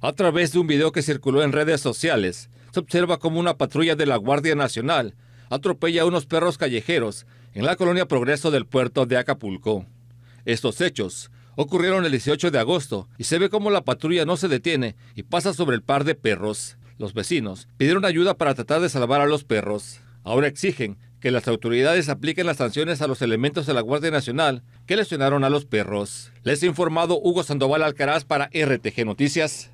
A través de un video que circuló en redes sociales, se observa cómo una patrulla de la Guardia Nacional atropella a unos perros callejeros en la colonia Progreso del puerto de Acapulco. Estos hechos ocurrieron el 18 de agosto y se ve cómo la patrulla no se detiene y pasa sobre el par de perros. Los vecinos pidieron ayuda para tratar de salvar a los perros. Ahora exigen que las autoridades apliquen las sanciones a los elementos de la Guardia Nacional que lesionaron a los perros. Les ha informado Hugo Sandoval Alcaraz para RTG Noticias.